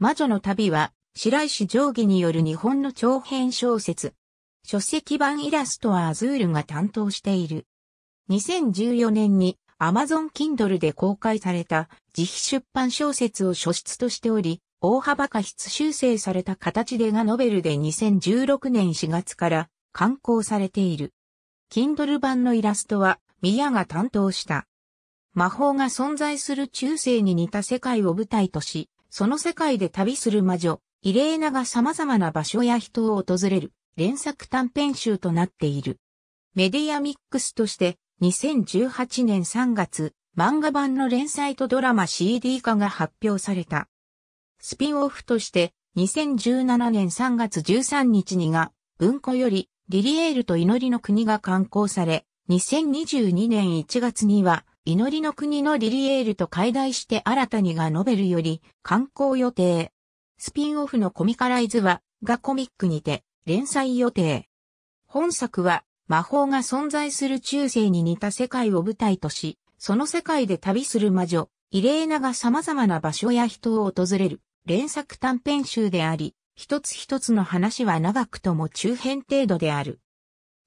魔女の旅は、白石定義による日本の長編小説。書籍版イラストはアズールが担当している。2014年にアマゾンキンドルで公開された自費出版小説を書出としており、大幅過失修正された形でがノベルで2016年4月から刊行されている。キンドル版のイラストは宮が担当した。魔法が存在する中世に似た世界を舞台とし、その世界で旅する魔女、イレーナが様々な場所や人を訪れる連作短編集となっている。メディアミックスとして2018年3月、漫画版の連載とドラマ CD 化が発表された。スピンオフとして2017年3月13日にが文庫よりリリエールと祈りの国が刊行され、2022年1月には祈りの国のリリエールと解題して新たにがノベルより刊行予定。スピンオフのコミカライズは、がコミックにて、連載予定。本作は、魔法が存在する中世に似た世界を舞台とし、その世界で旅する魔女、イレーナが様々な場所や人を訪れる連作短編集であり、一つ一つの話は長くとも中編程度である。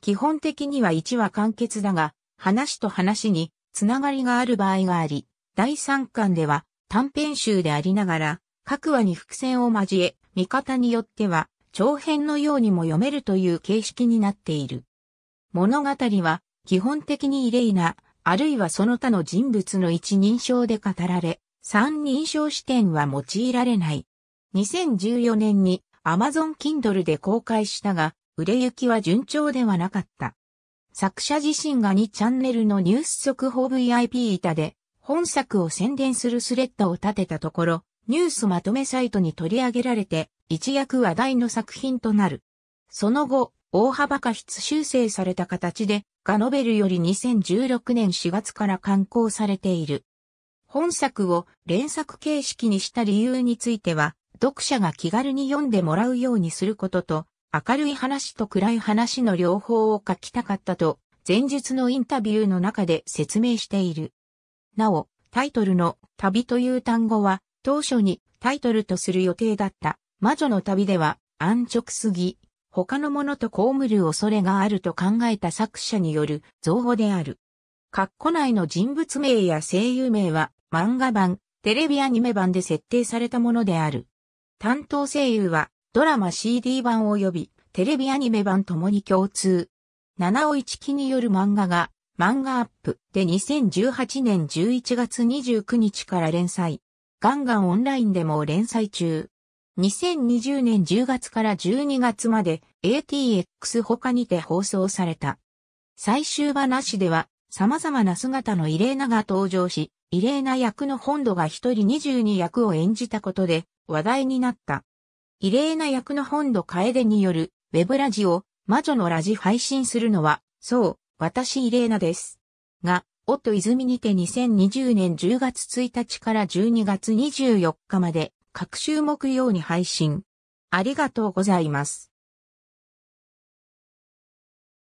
基本的には1話完結だが、話と話につながりがある場合があり、第3巻では短編集でありながら、各話に伏線を交え、見方によっては長編のようにも読めるという形式になっている。物語は基本的に異例な、あるいはその他の人物の一人称で語られ、三人称視点は用いられない。2014年に Amazon Kindle で公開したが、売れ行きは順調ではなかった。作者自身が2チャンネルのニュース速報 VIP 板で、本作を宣伝するスレッドを立てたところ、ニュースまとめサイトに取り上げられて、一躍話題の作品となる。その後、大幅過失修正された形で、ガノベルより2016年4月から刊行されている。本作を連作形式にした理由については、読者が気軽に読んでもらうようにすることと、明るい話と暗い話の両方を書きたかったと、前述のインタビューの中で説明している。なお、タイトルの旅という単語は、当初にタイトルとする予定だった魔女の旅では安直すぎ、他のものと被る恐れがあると考えた作者による造語である。括弧内の人物名や声優名は漫画版、テレビアニメ版で設定されたものである。担当声優はドラマ CD 版及びテレビアニメ版ともに共通。七尾一木による漫画が漫画アップで2018年11月29日から連載。ガンガンオンラインでも連載中。2020年10月から12月まで ATX 他にて放送された。最終話では様々な姿のイレーナが登場し、イレーナ役の本土が一人22役を演じたことで話題になった。異例な役の本土楓による、ウェブラジオ、魔女のラジ配信するのは、そう、私異例なです。が、夫泉にて2020年10月1日から12月24日まで、各週木曜に配信。ありがとうございます。